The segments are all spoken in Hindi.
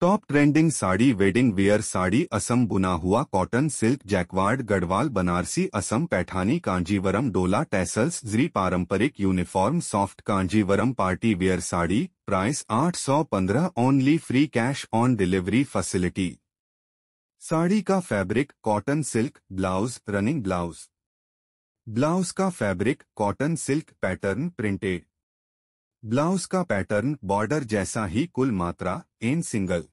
top trending sari wedding wear sari Assam बुना हुआ cotton silk jacquard Garhwal Banarasi Assam Paithani Kanjivaram डोला टैसल्स जरी पारंपरिक uniform soft Kanjivaram party wear sari price 815 only free cash on delivery facility sari का fabric cotton silk blouse running blouse blouse का fabric cotton silk pattern printed blouse का पैटर्न बॉर्डर जैसा ही कुल मात्रा एन single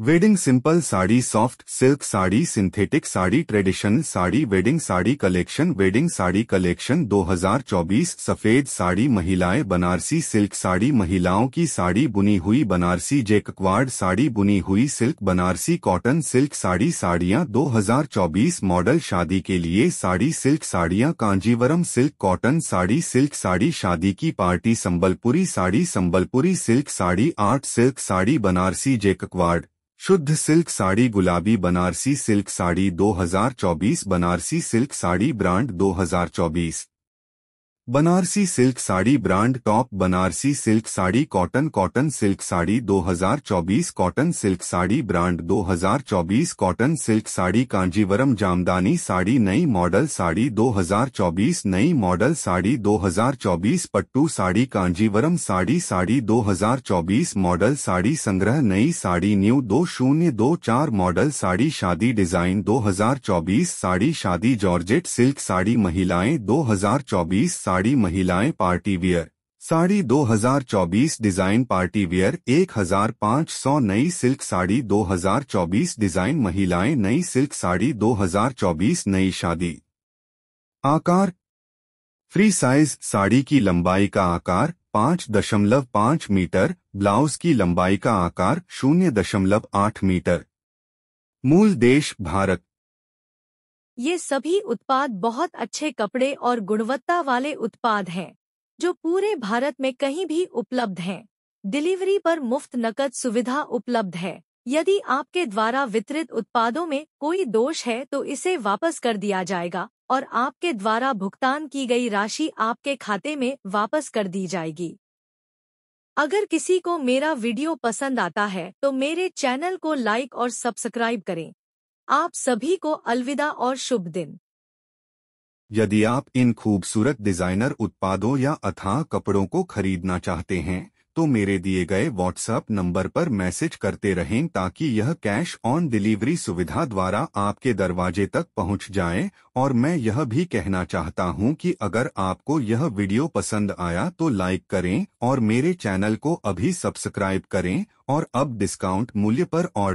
wedding simple sari soft silk sari synthetic sari traditional sari wedding sari collection wedding sari collection 2024 सफेद साड़ी महिलाएं बनारसी सिल्क साड़ी महिलाओं की साड़ी बुनी हुई बनारसी जेकवाड साड़ी बुनी हुई silk Banarasi cotton silk sari साड़ियां 2024 मॉडल शादी के लिए साड़ी सिल्क साड़ियां Kanjivaram silk cotton sari silk sari शादी की party Sambalpuri sari Sambalpuri silk sari art silk sari Banarasi jacquard शुद्ध सिल्क साड़ी गुलाबी Banarasi silk sari 2024 Banarasi silk sari brand 2024 Banarasi silk sari brand top Banarasi silk sari cotton cotton silk sari 2024 cotton silk sari brand 2024 cotton silk sari Kanjivaram Jamdani sari नई मॉडल साड़ी 2024 नई मॉडल साड़ी 2024 पट्टू साड़ी कांजीवरम साड़ी साड़ी 2024 मॉडल साड़ी संग्रह नई साड़ी न्यू दो शून्य दो चार मॉडल साड़ी शादी डिजाइन दो साड़ी शादी जॉर्जेट सिल्क साड़ी महिलाएं दो साड़ी साड़ी महिलाएं party wear sari 2024 design party wear 1500 नई सिल्क साड़ी 2024 डिजाइन महिलाएं नई सिल्क साड़ी 2024 नई शादी आकार फ्री साइज साड़ी की लंबाई का आकार 5.5 दशमलव मीटर ब्लाउज की लंबाई का आकार शून्य दशमलव आठ मीटर मूल देश भारत ये सभी उत्पाद बहुत अच्छे कपड़े और गुणवत्ता वाले उत्पाद हैं जो पूरे भारत में कहीं भी उपलब्ध हैं डिलीवरी पर मुफ्त नकद सुविधा उपलब्ध है यदि आपके द्वारा वितरित उत्पादों में कोई दोष है तो इसे वापस कर दिया जाएगा और आपके द्वारा भुगतान की गई राशि आपके खाते में वापस कर दी जाएगी अगर किसी को मेरा वीडियो पसंद आता है तो मेरे चैनल को लाइक और सब्सक्राइब करें आप सभी को अलविदा और शुभ दिन यदि आप इन खूबसूरत डिजाइनर उत्पादों या अथाह कपड़ों को खरीदना चाहते हैं तो मेरे दिए गए व्हाट्सएप नंबर पर मैसेज करते रहें ताकि यह कैश ऑन डिलीवरी सुविधा द्वारा आपके दरवाजे तक पहुंच जाए और मैं यह भी कहना चाहता हूं कि अगर आपको यह वीडियो पसंद आया तो लाइक करें और मेरे चैनल को अभी सब्सक्राइब करें और अब डिस्काउंट मूल्य पर ऑर्डर